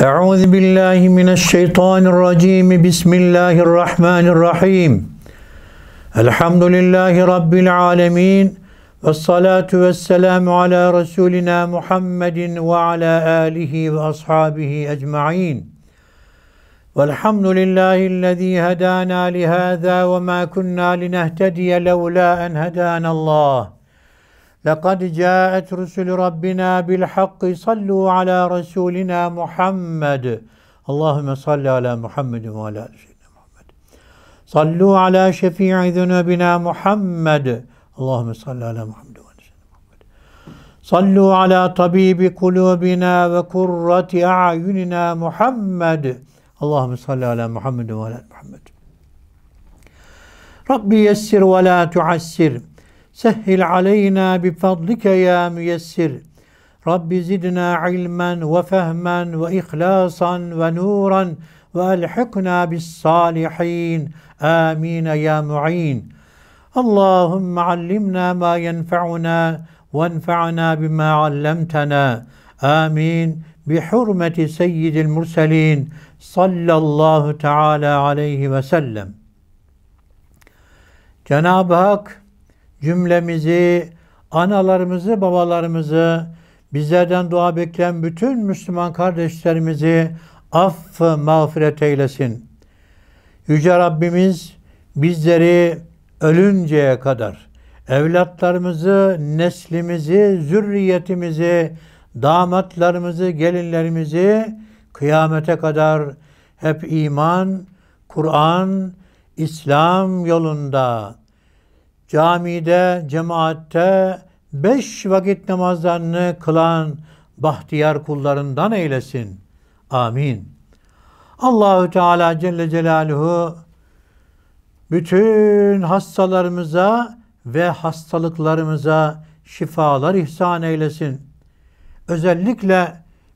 Euzu billahi mineşşeytanirracim. Bismillahirrahmanirrahim. Elhamdülillahi rabbil alamin. Ves salatu vesselamu ala resulina Muhammedin ve ala alihi ve ashabihi ecmaîn. Velhamdülillahi'llezî hedâna li hâzâ ve mâ kunnâ linehtediye levlâ en hedânallâh. لقد جاءت رسل ربنا بالحق صلوا على رسولنا محمد اللهم صل على محمد وعلى آل سيدنا محمد صلوا على شفيع ذنوبنا محمد اللهم صل على محمد وعلى سيدنا محمد صلوا على طبيب قلوبنا وقرة أعيننا محمد اللهم صل على محمد وعلى آل محمد ربي يسر ولا تعسر سهل علينا بفضلك يا ميسر رب زدنا علما وفهما وإخلاصا ونورا وألحقنا بالصالحين آمين يا معين اللهم علمنا ما ينفعنا وانفعنا بما علمتنا آمين بحرمة سيد المرسلين صلى الله تعالى عليه وسلم Cenab-ı cümlemizi, analarımızı, babalarımızı, bizlerden dua bekleyen bütün Müslüman kardeşlerimizi affı mağfiret eylesin. Yüce Rabbimiz bizleri ölünceye kadar evlatlarımızı, neslimizi, zürriyetimizi, damatlarımızı, gelinlerimizi kıyamete kadar hep iman, Kur'an, İslam yolunda camide, cemaatte beş vakit namazlarını kılan bahtiyar kullarından eylesin. Amin. Allahü Teala Celle Celaluhu bütün hastalarımıza ve hastalıklarımıza şifalar ihsan eylesin. Özellikle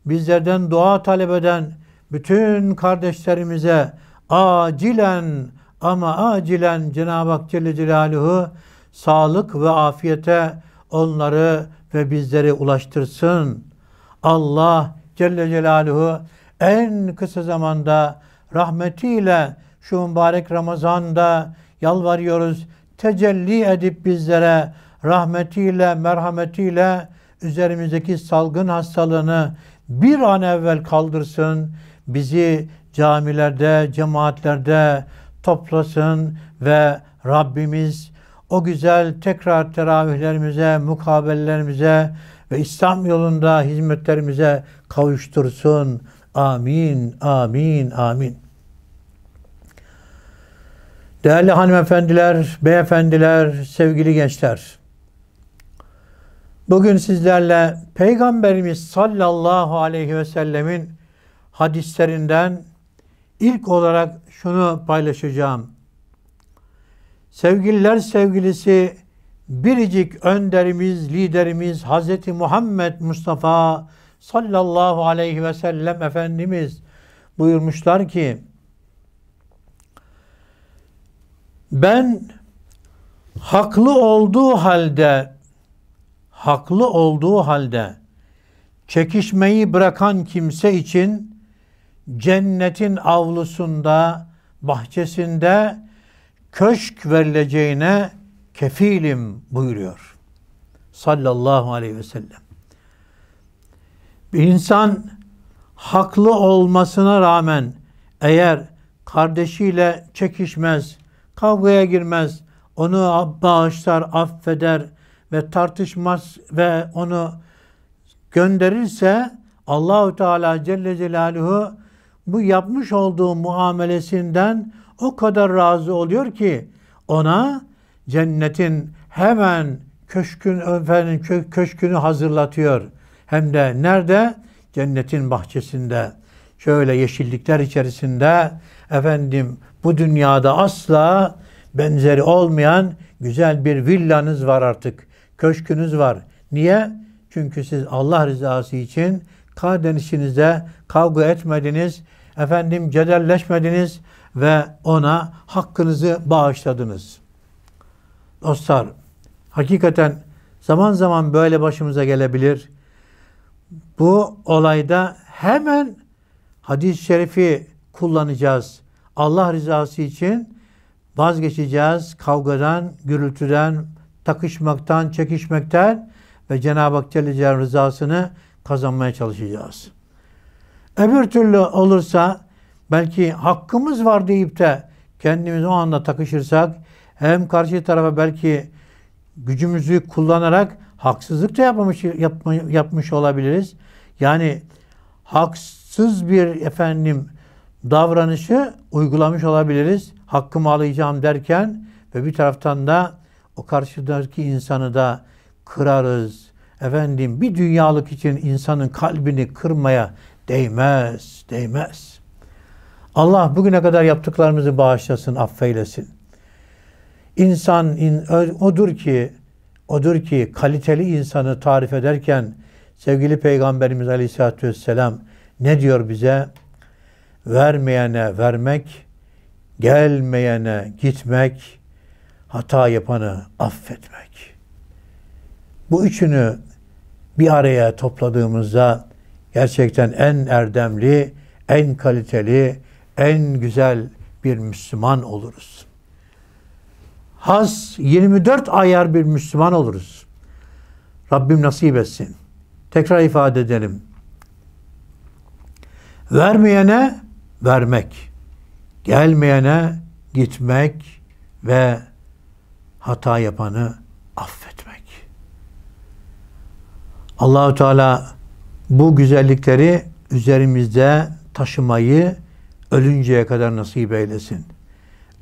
bizlerden dua talep eden bütün kardeşlerimize acilen ama acilen Cenab-ı Hak Celle Celaluhu sağlık ve afiyete onları ve bizleri ulaştırsın. Allah Celle Celaluhu en kısa zamanda rahmetiyle şu mübarek Ramazan'da yalvarıyoruz. Tecelli edip bizlere rahmetiyle, merhametiyle üzerimizdeki salgın hastalığını bir an evvel kaldırsın. Bizi camilerde, cemaatlerde, toplasın ve Rabbimiz o güzel tekrar teravihlerimize, mukabelelerimize ve İslam yolunda hizmetlerimize kavuştursun. Amin, amin, amin. Değerli hanımefendiler, beyefendiler, sevgili gençler. Bugün sizlerle Peygamberimiz sallallahu aleyhi ve sellemin hadislerinden ilk olarak şunu paylaşacağım. Sevgililer sevgilisi biricik önderimiz, liderimiz Hazreti Muhammed Mustafa sallallahu aleyhi ve sellem Efendimiz buyurmuşlar ki ben haklı olduğu halde haklı olduğu halde çekişmeyi bırakan kimse için cennetin avlusunda bahçesinde köşk verileceğine kefilim buyuruyor. Sallallahu aleyhi ve sellem. Bir insan haklı olmasına rağmen eğer kardeşiyle çekişmez, kavgaya girmez, onu bağışlar, affeder ve tartışmaz ve onu gönderirse Allahu Teala Celle Celaluhu bu yapmış olduğu muamelesinden o kadar razı oluyor ki ona cennetin hemen köşkün efendim kö, köşkünü hazırlatıyor. Hem de nerede? Cennetin bahçesinde. Şöyle yeşillikler içerisinde efendim bu dünyada asla benzeri olmayan güzel bir villanız var artık. Köşkünüz var. Niye? Çünkü siz Allah rızası için kardeşinize kavga etmediniz Efendim cederleşmediniz ve ona hakkınızı bağışladınız. Dostlar, hakikaten zaman zaman böyle başımıza gelebilir. Bu olayda hemen hadis-i şerifi kullanacağız. Allah rızası için vazgeçeceğiz kavgadan, gürültüden, takışmaktan, çekişmekten ve Cenab-ı Hak Celle rızasını kazanmaya çalışacağız. Öbür türlü olursa belki hakkımız var deyip de kendimiz o anda takışırsak hem karşı tarafa belki gücümüzü kullanarak haksızlık da yapmış, yapma, yapmış olabiliriz. Yani haksız bir efendim davranışı uygulamış olabiliriz. Hakkımı alacağım derken ve bir taraftan da o karşıdaki insanı da kırarız. Efendim bir dünyalık için insanın kalbini kırmaya Değmez, değmez. Allah bugüne kadar yaptıklarımızı bağışlasın, affeylesin. İnsan in, odur ki odur ki kaliteli insanı tarif ederken sevgili Peygamberimiz Aleyhisselatü Vesselam ne diyor bize? Vermeyene vermek, gelmeyene gitmek, hata yapanı affetmek. Bu üçünü bir araya topladığımızda gerçekten en erdemli, en kaliteli, en güzel bir Müslüman oluruz. Has 24 ayar bir Müslüman oluruz. Rabbim nasip etsin. Tekrar ifade edelim. Vermeyene vermek, gelmeyene gitmek ve hata yapanı affetmek. Allahu Teala bu güzellikleri üzerimizde taşımayı ölünceye kadar nasip eylesin.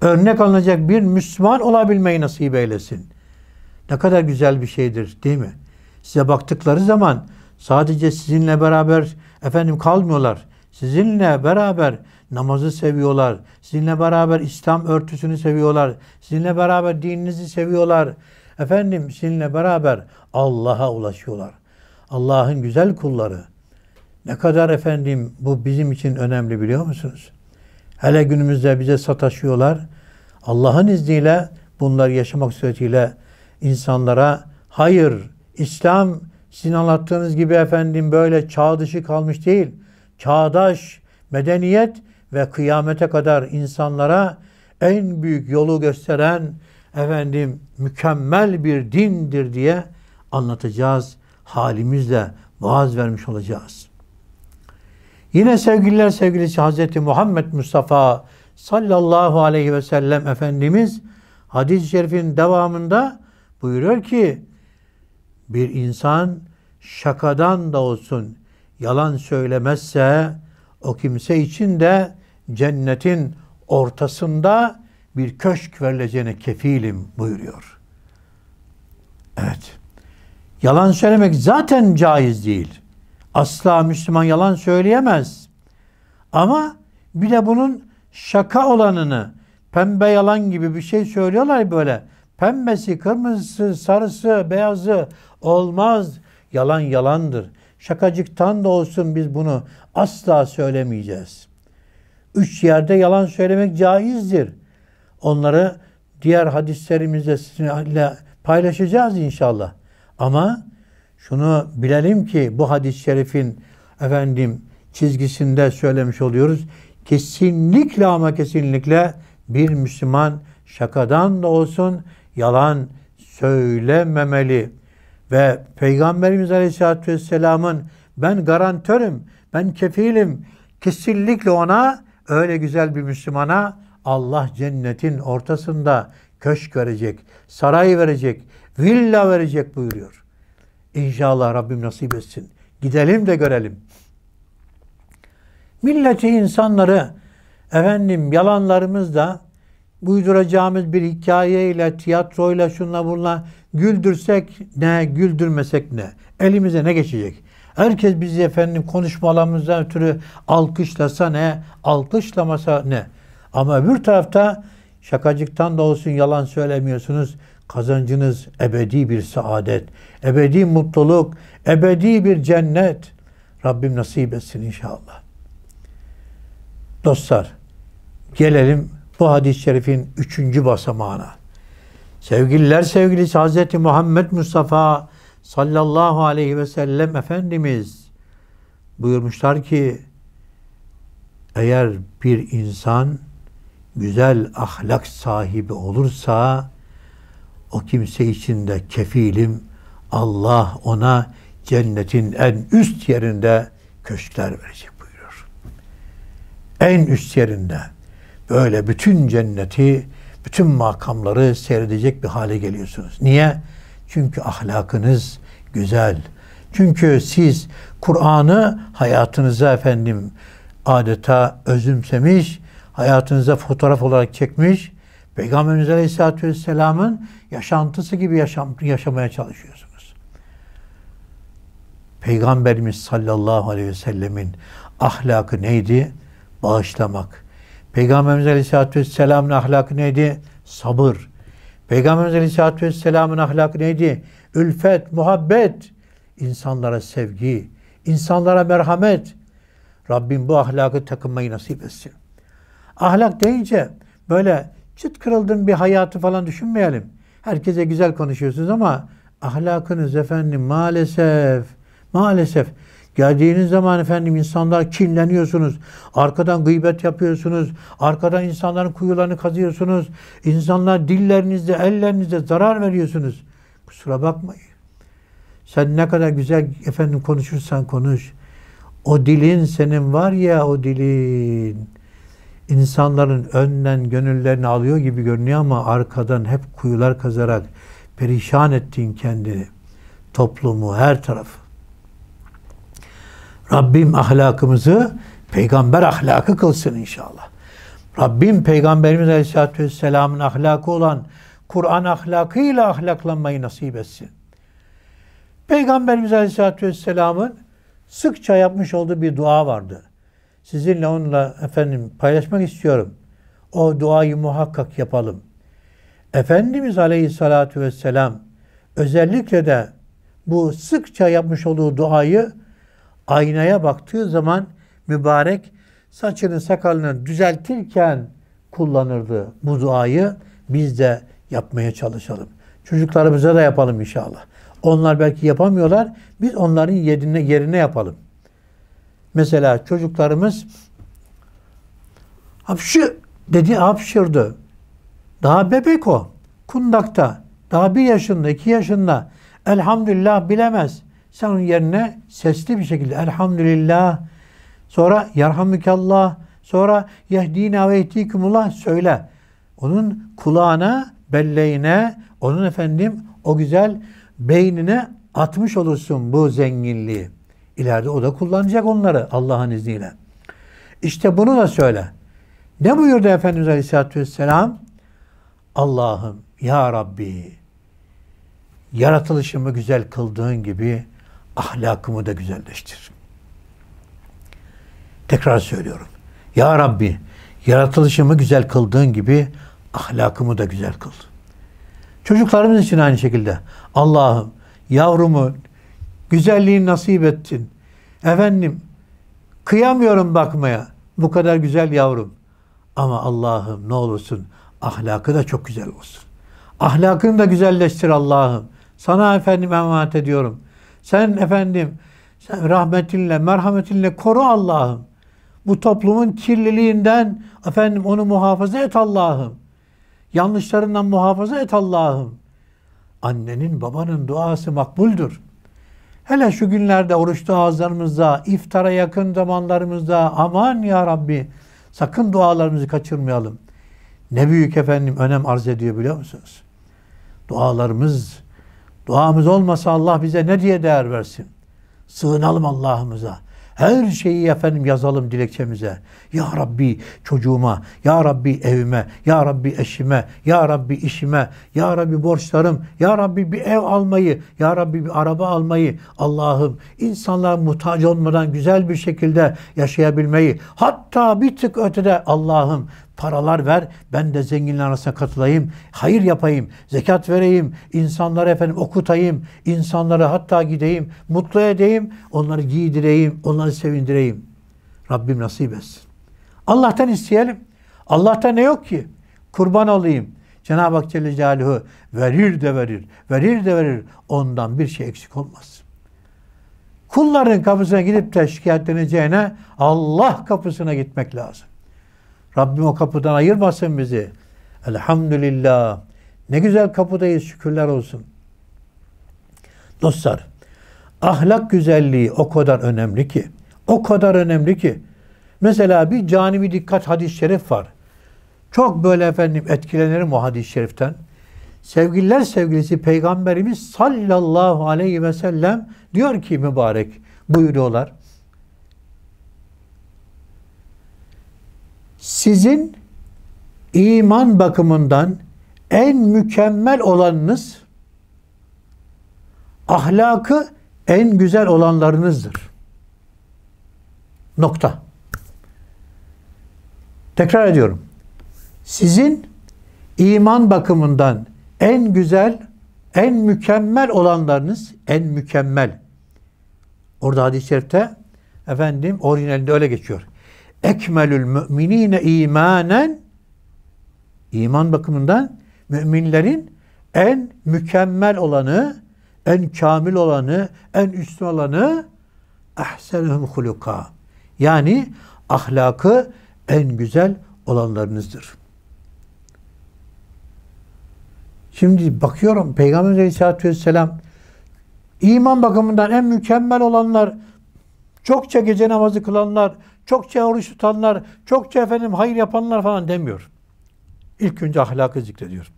Örnek alınacak bir Müslüman olabilmeyi nasip eylesin. Ne kadar güzel bir şeydir değil mi? Size baktıkları zaman sadece sizinle beraber efendim kalmıyorlar. Sizinle beraber namazı seviyorlar. Sizinle beraber İslam örtüsünü seviyorlar. Sizinle beraber dininizi seviyorlar. Efendim sizinle beraber Allah'a ulaşıyorlar. Allah'ın güzel kulları. Ne kadar efendim bu bizim için önemli biliyor musunuz? Hele günümüzde bize sataşıyorlar. Allah'ın izniyle bunlar yaşamak suretiyle insanlara hayır, İslam sizin anlattığınız gibi efendim böyle çağ dışı kalmış değil. Çağdaş, medeniyet ve kıyamete kadar insanlara en büyük yolu gösteren efendim mükemmel bir dindir diye anlatacağız halimizle vaaz vermiş olacağız. Yine sevgililer sevgilisi Hazreti Muhammed Mustafa sallallahu aleyhi ve sellem Efendimiz hadis-i şerifin devamında buyuruyor ki bir insan şakadan da olsun yalan söylemezse o kimse için de cennetin ortasında bir köşk verileceğine kefilim buyuruyor. Evet. Yalan söylemek zaten caiz değil. Asla Müslüman yalan söyleyemez. Ama bir de bunun şaka olanını, pembe yalan gibi bir şey söylüyorlar böyle. Pembesi, kırmızısı, sarısı, beyazı olmaz. Yalan yalandır. Şakacıktan da olsun biz bunu asla söylemeyeceğiz. Üç yerde yalan söylemek caizdir. Onları diğer hadislerimizle paylaşacağız inşallah. Ama şunu bilelim ki bu hadis-i şerifin efendim çizgisinde söylemiş oluyoruz. Kesinlikle ama kesinlikle bir Müslüman şakadan da olsun yalan söylememeli. Ve Peygamberimiz Aleyhisselatü Vesselam'ın ben garantörüm, ben kefilim. Kesinlikle ona öyle güzel bir Müslümana Allah cennetin ortasında köşk verecek, saray verecek, Villa verecek buyuruyor. İnşallah Rabbim nasip etsin. Gidelim de görelim. Milleti insanları efendim yalanlarımızla uyduracağımız bir hikayeyle, tiyatroyla, şunla bunla güldürsek ne, güldürmesek ne? Elimize ne geçecek? Herkes bizi efendim konuşmalarımızdan ötürü alkışlasa ne, alkışlamasa ne? Ama öbür tarafta şakacıktan da olsun yalan söylemiyorsunuz. Kazancınız ebedi bir saadet, ebedi mutluluk, ebedi bir cennet. Rabbim nasip etsin inşallah. Dostlar, gelelim bu hadis-i şerifin üçüncü basamağına. Sevgililer sevgilisi Hz. Muhammed Mustafa sallallahu aleyhi ve sellem Efendimiz buyurmuşlar ki eğer bir insan güzel ahlak sahibi olursa o kimse için de kefilim Allah ona cennetin en üst yerinde köşkler verecek buyuruyor. En üst yerinde böyle bütün cenneti, bütün makamları seyredecek bir hale geliyorsunuz. Niye? Çünkü ahlakınız güzel. Çünkü siz Kur'an'ı hayatınıza efendim adeta özümsemiş, hayatınıza fotoğraf olarak çekmiş, Peygamberimiz Aleyhisselatü Vesselam'ın yaşantısı gibi yaşam, yaşamaya çalışıyorsunuz. Peygamberimiz sallallahu aleyhi ve sellemin ahlakı neydi? Bağışlamak. Peygamberimiz Aleyhisselatü Vesselam'ın ahlakı neydi? Sabır. Peygamberimiz Aleyhisselatü Vesselam'ın ahlakı neydi? Ülfet, muhabbet, insanlara sevgi, insanlara merhamet. Rabbim bu ahlakı takınmayı nasip etsin. Ahlak deyince böyle çıt kırıldın bir hayatı falan düşünmeyelim. Herkese güzel konuşuyorsunuz ama ahlakınız efendim maalesef maalesef geldiğiniz zaman efendim insanlar kinleniyorsunuz. Arkadan gıybet yapıyorsunuz. Arkadan insanların kuyularını kazıyorsunuz. İnsanlar dillerinizde ellerinizde zarar veriyorsunuz. Kusura bakmayın. Sen ne kadar güzel efendim konuşursan konuş. O dilin senin var ya o dilin insanların önden gönüllerini alıyor gibi görünüyor ama arkadan hep kuyular kazarak perişan ettiğin kendini, toplumu, her tarafı. Rabbim ahlakımızı peygamber ahlakı kılsın inşallah. Rabbim Peygamberimiz Aleyhisselatü Vesselam'ın ahlakı olan Kur'an ahlakıyla ahlaklanmayı nasip etsin. Peygamberimiz Aleyhisselatü Vesselam'ın sıkça yapmış olduğu bir dua vardı sizinle onunla efendim paylaşmak istiyorum. O duayı muhakkak yapalım. Efendimiz Aleyhisselatü Vesselam özellikle de bu sıkça yapmış olduğu duayı aynaya baktığı zaman mübarek saçını sakalını düzeltirken kullanırdı bu duayı. Biz de yapmaya çalışalım. Çocuklarımıza da yapalım inşallah. Onlar belki yapamıyorlar. Biz onların yerine, yerine yapalım. Mesela çocuklarımız hapşı dedi hapşırdı. Daha bebek o. Kundakta. Daha bir yaşında, iki yaşında. Elhamdülillah bilemez. Sen onun yerine sesli bir şekilde elhamdülillah sonra yerhamdükallah sonra yehdina ve yehdikumullah söyle. Onun kulağına, belleğine, onun efendim o güzel beynine atmış olursun bu zenginliği. İleride o da kullanacak onları Allah'ın izniyle. İşte bunu da söyle. Ne buyurdu Efendimiz Aleyhisselatü Vesselam? Allah'ım ya Rabbi yaratılışımı güzel kıldığın gibi ahlakımı da güzelleştir. Tekrar söylüyorum. Ya Rabbi yaratılışımı güzel kıldığın gibi ahlakımı da güzel kıl. Çocuklarımız için aynı şekilde. Allah'ım yavrumu Güzelliğini nasip ettin. Efendim kıyamıyorum bakmaya. Bu kadar güzel yavrum. Ama Allah'ım ne olursun ahlakı da çok güzel olsun. Ahlakını da güzelleştir Allah'ım. Sana efendim emanet ediyorum. Sen efendim sen rahmetinle, merhametinle koru Allah'ım. Bu toplumun kirliliğinden efendim onu muhafaza et Allah'ım. Yanlışlarından muhafaza et Allah'ım. Annenin, babanın duası makbuldür. Hele şu günlerde oruçlu ağızlarımızda, iftara yakın zamanlarımızda aman ya Rabbi sakın dualarımızı kaçırmayalım. Ne büyük efendim önem arz ediyor biliyor musunuz? Dualarımız, duamız olmasa Allah bize ne diye değer versin? Sığınalım Allah'ımıza. Her şeyi efendim yazalım dilekçemize. Ya Rabbi çocuğuma, Ya Rabbi evime, Ya Rabbi eşime, Ya Rabbi işime, Ya Rabbi borçlarım, Ya Rabbi bir ev almayı, Ya Rabbi bir araba almayı. Allah'ım insanlar muhtaç olmadan güzel bir şekilde yaşayabilmeyi. Hatta bir tık ötede Allah'ım paralar ver, ben de zenginler arasına katılayım, hayır yapayım, zekat vereyim, insanları efendim okutayım, insanlara hatta gideyim, mutlu edeyim, onları giydireyim, onları sevindireyim. Rabbim nasip etsin. Allah'tan isteyelim. Allah'ta ne yok ki? Kurban olayım. Cenab-ı Hak Celle Celaluhu verir de verir, verir de verir. Ondan bir şey eksik olmaz. Kulların kapısına gidip de şikayetleneceğine Allah kapısına gitmek lazım. Rabbim o kapıdan ayırmasın bizi. Elhamdülillah. Ne güzel kapıdayız şükürler olsun. Dostlar, ahlak güzelliği o kadar önemli ki, o kadar önemli ki. Mesela bir canibi dikkat hadis-i şerif var. Çok böyle efendim etkilenirim o hadis-i şeriften. Sevgililer sevgilisi Peygamberimiz sallallahu aleyhi ve sellem diyor ki mübarek buyuruyorlar. sizin iman bakımından en mükemmel olanınız ahlakı en güzel olanlarınızdır. Nokta. Tekrar ediyorum. Sizin iman bakımından en güzel, en mükemmel olanlarınız, en mükemmel. Orada hadis-i şerifte efendim orijinalinde öyle geçiyor ekmelül müminine imanen iman bakımından müminlerin en mükemmel olanı, en kamil olanı, en üstün olanı ehsenuhum huluka. Yani ahlakı en güzel olanlarınızdır. Şimdi bakıyorum Peygamber Aleyhisselatü Vesselam iman bakımından en mükemmel olanlar, çokça gece namazı kılanlar, çokça oruç tutanlar, çokça efendim hayır yapanlar falan demiyor. İlk önce ahlakı zikrediyor.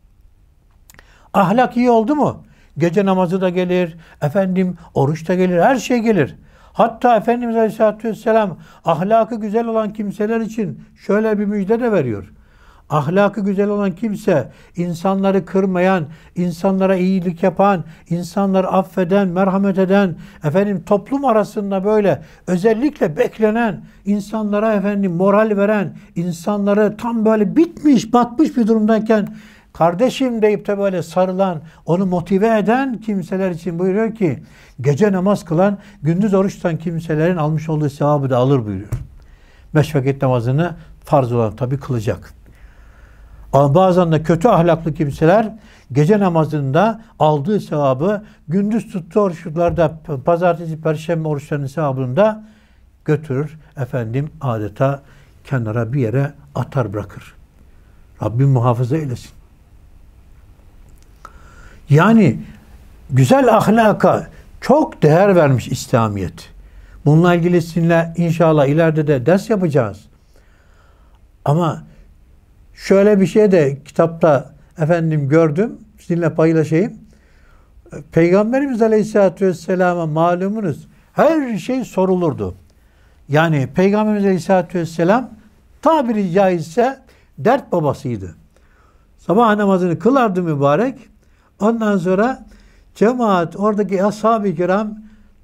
Ahlak iyi oldu mu? Gece namazı da gelir, efendim oruç da gelir, her şey gelir. Hatta Efendimiz Aleyhisselatü Vesselam ahlakı güzel olan kimseler için şöyle bir müjde de veriyor. Ahlakı güzel olan kimse, insanları kırmayan, insanlara iyilik yapan, insanları affeden, merhamet eden, efendim toplum arasında böyle özellikle beklenen, insanlara efendim moral veren, insanları tam böyle bitmiş, batmış bir durumdayken kardeşim deyip de böyle sarılan, onu motive eden kimseler için buyuruyor ki gece namaz kılan, gündüz oruç tutan kimselerin almış olduğu sevabı da alır buyuruyor. Beş vakit namazını farz olan tabi kılacak. Ama bazen de kötü ahlaklı kimseler gece namazında aldığı sevabı gündüz tuttu oruçlarda pazartesi, perşembe oruçlarının sevabında götürür. Efendim adeta kenara bir yere atar bırakır. Rabbim muhafaza eylesin. Yani güzel ahlaka çok değer vermiş İslamiyet. Bununla ilgili sizinle inşallah ileride de ders yapacağız. Ama Şöyle bir şey de kitapta efendim gördüm. Sizinle paylaşayım. Peygamberimiz Aleyhisselatü Vesselam'a malumunuz her şey sorulurdu. Yani Peygamberimiz Aleyhisselatü Vesselam tabiri caizse dert babasıydı. Sabah namazını kılardı mübarek. Ondan sonra cemaat, oradaki ashab-ı kiram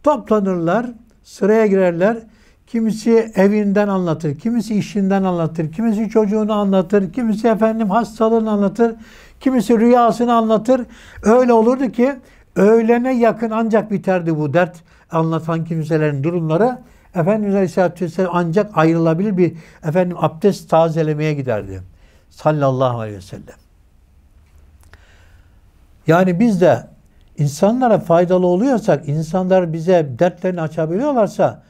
toplanırlar, sıraya girerler. Kimisi evinden anlatır, kimisi işinden anlatır, kimisi çocuğunu anlatır, kimisi efendim hastalığını anlatır, kimisi rüyasını anlatır. Öyle olurdu ki öğlene yakın ancak biterdi bu dert anlatan kimselerin durumları. Efendimiz Aleyhisselatü Vesselam ancak ayrılabilir bir efendim abdest tazelemeye giderdi. Sallallahu aleyhi ve sellem. Yani biz de insanlara faydalı oluyorsak, insanlar bize dertlerini açabiliyorlarsa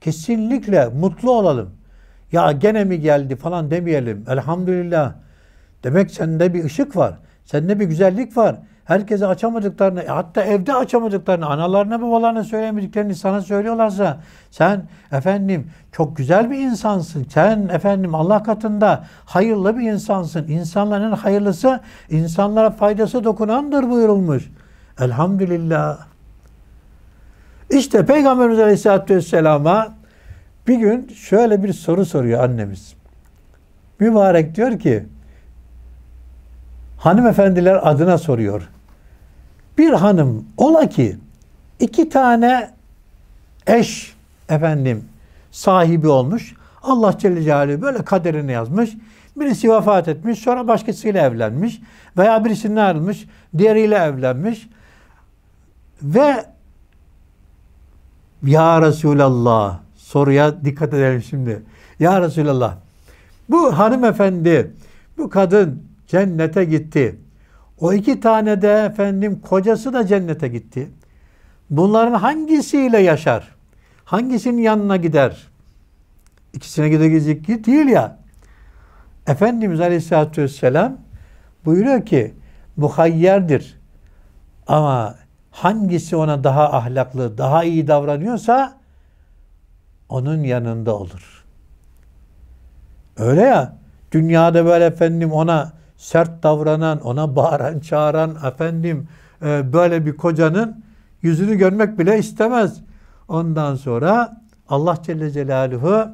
Kesinlikle mutlu olalım. Ya gene mi geldi falan demeyelim. Elhamdülillah. Demek sende bir ışık var. Sende bir güzellik var. Herkese açamadıklarını, e, hatta evde açamadıklarını, analarına babalarına söylemediklerini sana söylüyorlarsa sen efendim çok güzel bir insansın. Sen efendim Allah katında hayırlı bir insansın. İnsanların hayırlısı insanlara faydası dokunandır buyurulmuş. Elhamdülillah. İşte Peygamberimiz Aleyhisselatü Vesselam'a bir gün şöyle bir soru soruyor annemiz. Mübarek diyor ki hanımefendiler adına soruyor. Bir hanım ola ki iki tane eş efendim sahibi olmuş. Allah Celle Celaluhu böyle kaderini yazmış. Birisi vefat etmiş, sonra başkasıyla evlenmiş veya birisinden ayrılmış, diğeriyle evlenmiş ve ya Resulallah soruya dikkat edelim şimdi. Ya Resulallah bu hanımefendi bu kadın cennete gitti. O iki tane de efendim kocası da cennete gitti. Bunların hangisiyle yaşar? Hangisinin yanına gider? İkisine gidecek değil ya. Efendimiz Aleyhisselatü Vesselam buyuruyor ki muhayyerdir. Ama hangisi ona daha ahlaklı, daha iyi davranıyorsa onun yanında olur. Öyle ya, dünyada böyle efendim ona sert davranan, ona bağıran, çağıran efendim e, böyle bir kocanın yüzünü görmek bile istemez. Ondan sonra Allah Celle Celaluhu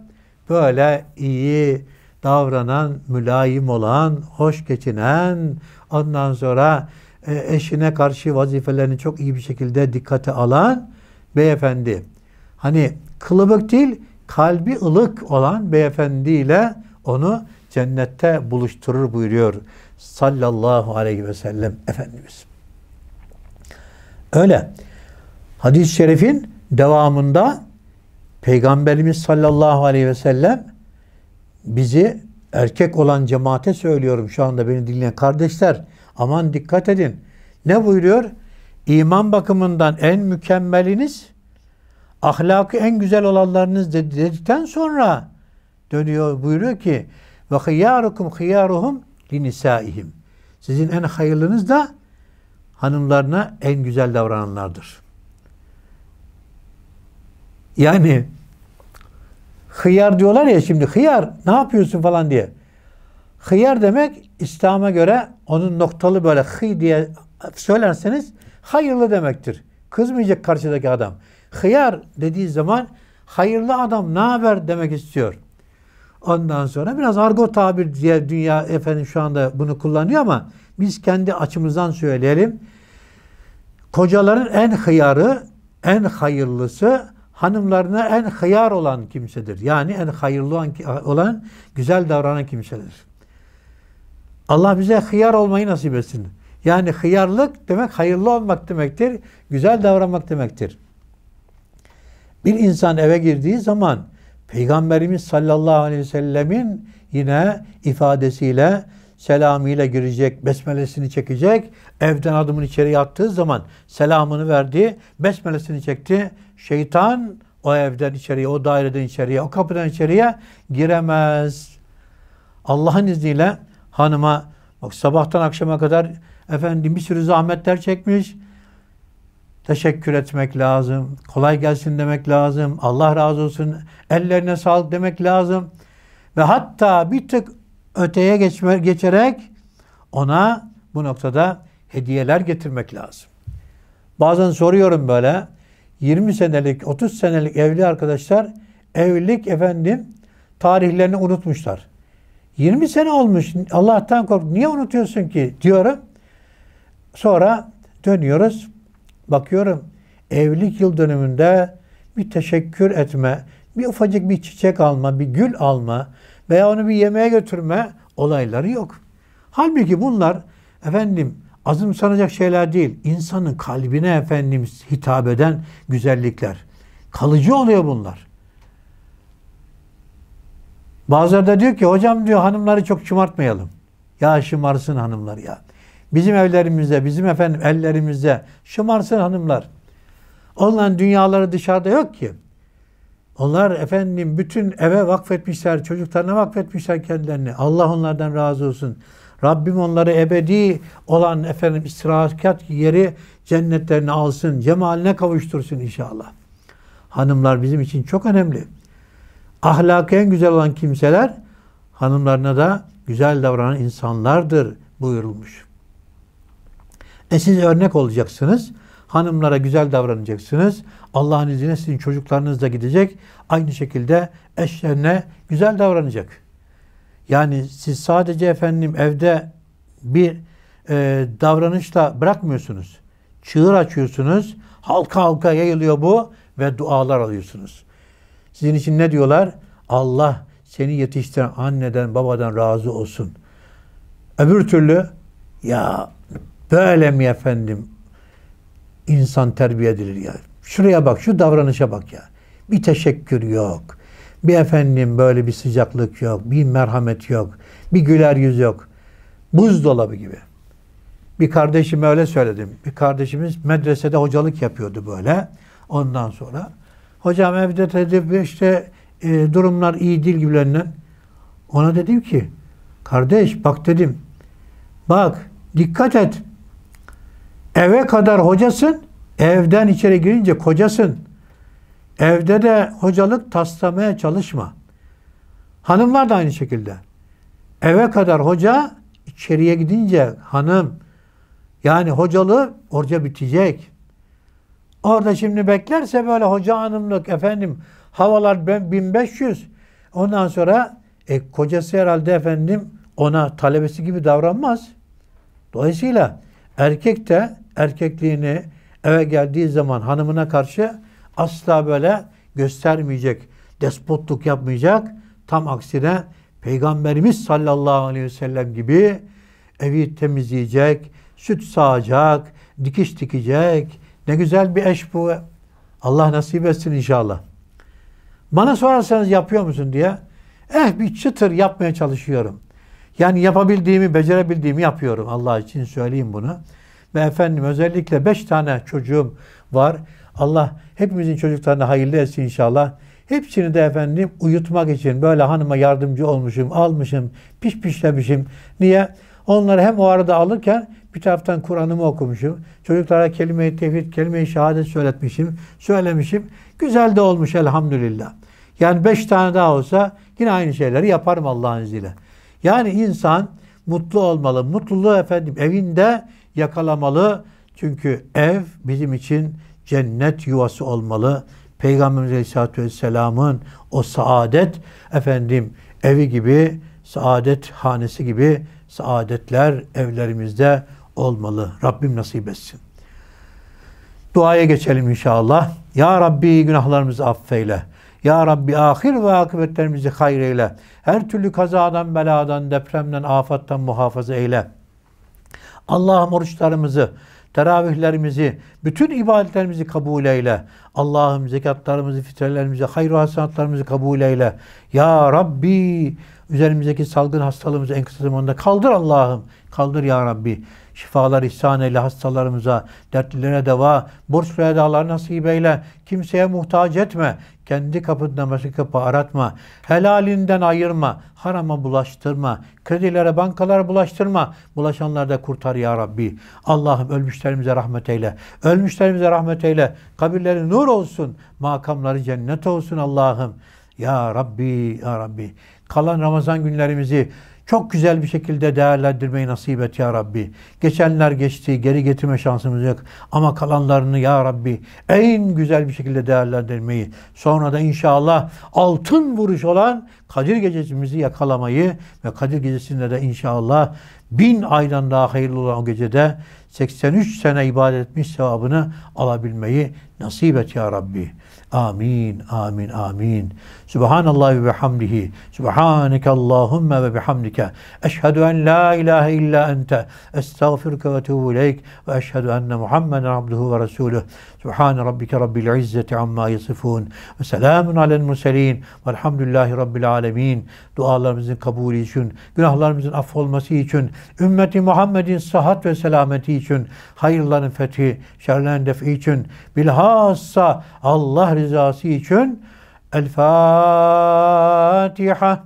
böyle iyi davranan, mülayim olan, hoş geçinen, ondan sonra e, eşine karşı vazifelerini çok iyi bir şekilde dikkate alan beyefendi. Hani kılıbık değil, kalbi ılık olan beyefendiyle onu cennette buluşturur buyuruyor sallallahu aleyhi ve sellem Efendimiz. Öyle. Hadis-i şerifin devamında Peygamberimiz sallallahu aleyhi ve sellem bizi erkek olan cemaate söylüyorum şu anda beni dinleyen kardeşler Aman dikkat edin. Ne buyuruyor? İman bakımından en mükemmeliniz, ahlakı en güzel olanlarınız dedikten sonra dönüyor buyuruyor ki ve hıyarukum hıyaruhum linisaihim. Sizin en hayırlınız da hanımlarına en güzel davrananlardır. Yani hıyar diyorlar ya şimdi hıyar ne yapıyorsun falan diye. Hıyar demek İslam'a göre onun noktalı böyle hı diye söylerseniz hayırlı demektir. Kızmayacak karşıdaki adam. Hıyar dediği zaman hayırlı adam ne haber demek istiyor. Ondan sonra biraz argo tabir diye dünya efendim şu anda bunu kullanıyor ama biz kendi açımızdan söyleyelim. Kocaların en hıyarı, en hayırlısı hanımlarına en hıyar olan kimsedir. Yani en hayırlı olan, güzel davranan kimsedir. Allah bize hıyar olmayı nasip etsin. Yani hıyarlık demek hayırlı olmak demektir. Güzel davranmak demektir. Bir insan eve girdiği zaman Peygamberimiz sallallahu aleyhi ve sellemin yine ifadesiyle selamıyla girecek, besmelesini çekecek. Evden adımını içeri attığı zaman selamını verdi, besmelesini çekti. Şeytan o evden içeriye, o daireden içeriye, o kapıdan içeriye giremez. Allah'ın izniyle hanıma bak sabahtan akşama kadar efendim bir sürü zahmetler çekmiş. Teşekkür etmek lazım. Kolay gelsin demek lazım. Allah razı olsun. Ellerine sağlık demek lazım. Ve hatta bir tık öteye geçme, geçerek ona bu noktada hediyeler getirmek lazım. Bazen soruyorum böyle 20 senelik, 30 senelik evli arkadaşlar evlilik efendim tarihlerini unutmuşlar. 20 sene olmuş Allah'tan kork. Niye unutuyorsun ki diyorum. Sonra dönüyoruz. Bakıyorum evlilik yıl dönümünde bir teşekkür etme, bir ufacık bir çiçek alma, bir gül alma veya onu bir yemeğe götürme olayları yok. Halbuki bunlar efendim azımsanacak şeyler değil. İnsanın kalbine efendim hitap eden güzellikler. Kalıcı oluyor bunlar. Bazıları da diyor ki hocam diyor hanımları çok şımartmayalım. Ya şımarsın hanımlar ya. Bizim evlerimizde, bizim efendim ellerimizde şımarsın hanımlar. Onların dünyaları dışarıda yok ki. Onlar efendim bütün eve vakfetmişler, çocuklarına vakfetmişler kendilerini. Allah onlardan razı olsun. Rabbim onları ebedi olan efendim istirahat yeri cennetlerine alsın, cemaline kavuştursun inşallah. Hanımlar bizim için çok önemli. Ahlakı en güzel olan kimseler hanımlarına da güzel davranan insanlardır buyurulmuş. E siz örnek olacaksınız. Hanımlara güzel davranacaksınız. Allah'ın izniyle sizin çocuklarınız da gidecek. Aynı şekilde eşlerine güzel davranacak. Yani siz sadece efendim evde bir e, davranışla bırakmıyorsunuz. Çığır açıyorsunuz. Halka halka yayılıyor bu ve dualar alıyorsunuz. Sizin için ne diyorlar? Allah seni yetiştiren anneden babadan razı olsun. Öbür türlü ya böyle mi efendim insan terbiye edilir ya. Şuraya bak, şu davranışa bak ya. Bir teşekkür yok. Bir efendim böyle bir sıcaklık yok. Bir merhamet yok. Bir güler yüz yok. Buzdolabı gibi. Bir kardeşime öyle söyledim. Bir kardeşimiz medresede hocalık yapıyordu böyle. Ondan sonra Hocam evde tedbir işte e, durumlar iyi değil gibilerinden. Ona dedim ki kardeş bak dedim. Bak dikkat et. Eve kadar hocasın. Evden içeri girince kocasın. Evde de hocalık taslamaya çalışma. Hanımlar da aynı şekilde. Eve kadar hoca, içeriye gidince hanım. Yani hocalı orca bitecek. Orada şimdi beklerse böyle hoca hanımlık efendim havalar 1500. Ondan sonra e, kocası herhalde efendim ona talebesi gibi davranmaz. Dolayısıyla erkek de erkekliğini eve geldiği zaman hanımına karşı asla böyle göstermeyecek, despotluk yapmayacak. Tam aksine Peygamberimiz sallallahu aleyhi ve sellem gibi evi temizleyecek, süt sağacak, dikiş dikecek, ne güzel bir eş bu. Allah nasip etsin inşallah. Bana sorarsanız yapıyor musun diye. Eh bir çıtır yapmaya çalışıyorum. Yani yapabildiğimi, becerebildiğimi yapıyorum. Allah için söyleyeyim bunu. Ve efendim özellikle beş tane çocuğum var. Allah hepimizin çocuklarını hayırlı etsin inşallah. Hepsini de efendim uyutmak için böyle hanıma yardımcı olmuşum, almışım, piş pişlemişim. Niye? Onları hem o arada alırken bir taraftan Kur'an'ımı okumuşum. Çocuklara kelime-i tevhid, kelime-i şehadet söyletmişim, söylemişim. Güzel de olmuş elhamdülillah. Yani beş tane daha olsa yine aynı şeyleri yaparım Allah'ın izniyle. Yani insan mutlu olmalı. Mutluluğu efendim evinde yakalamalı. Çünkü ev bizim için cennet yuvası olmalı. Peygamberimiz Aleyhisselatü Vesselam'ın o saadet efendim evi gibi, saadet hanesi gibi saadetler evlerimizde olmalı. Rabbim nasip etsin. Duaya geçelim inşallah. Ya Rabbi günahlarımızı affeyle. Ya Rabbi ahir ve akıbetlerimizi hayreyle. Her türlü kazadan, beladan, depremden, afattan muhafaza eyle. Allah'ım oruçlarımızı, teravihlerimizi, bütün ibadetlerimizi kabul eyle. Allah'ım zekatlarımızı, fitrelerimizi, hayır hasenatlarımızı kabul eyle. Ya Rabbi Üzerimizdeki salgın hastalığımızı en kısa zamanda kaldır Allah'ım. Kaldır ya Rabbi. Şifalar ihsan eyle hastalarımıza, dertlilere deva, borç ve edalar nasip eyle. Kimseye muhtaç etme. Kendi kapından başka kapı aratma. Helalinden ayırma. Harama bulaştırma. Kredilere, bankalara bulaştırma. Bulaşanları da kurtar ya Rabbi. Allah'ım ölmüşlerimize rahmet eyle. Ölmüşlerimize rahmet eyle. Kabirleri nur olsun. Makamları cennet olsun Allah'ım. Ya Rabbi, Ya Rabbi kalan Ramazan günlerimizi çok güzel bir şekilde değerlendirmeyi nasip et ya Rabbi. Geçenler geçti, geri getirme şansımız yok. Ama kalanlarını ya Rabbi en güzel bir şekilde değerlendirmeyi, sonra da inşallah altın vuruş olan Kadir Gecesimizi yakalamayı ve Kadir Gecesi'nde de inşallah bin aydan daha hayırlı olan o gecede 83 sene ibadet etmiş sevabını alabilmeyi nasip et ya Rabbi. Amin, amin, amin. Subhanallah ve bihamdihi. Subhaneke Allahümme ve bihamdike. Eşhedü en la ilahe illa ente. Estağfirke ve tuğbu ileyk. Ve eşhedü enne Muhammeden abduhu ve resulüh. Subhan rabbike rabbil izzeti amma yasifun. Ve selamun alel murselin. Velhamdülillahi rabbil alemin. Dualarımızın kabulü için, günahlarımızın affolması için, ümmeti Muhammed'in sıhhat ve selameti için, hayırların fethi, şerlerin defi için, bilhassa Allah rızası için El Fatiha.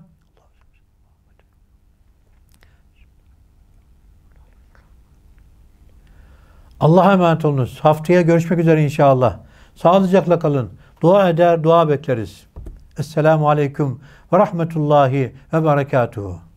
Allah'a emanet olunuz. Haftaya görüşmek üzere inşallah. Sağlıcakla kalın. Dua eder, dua bekleriz. Esselamu Aleyküm ve Rahmetullahi ve Berekatuhu.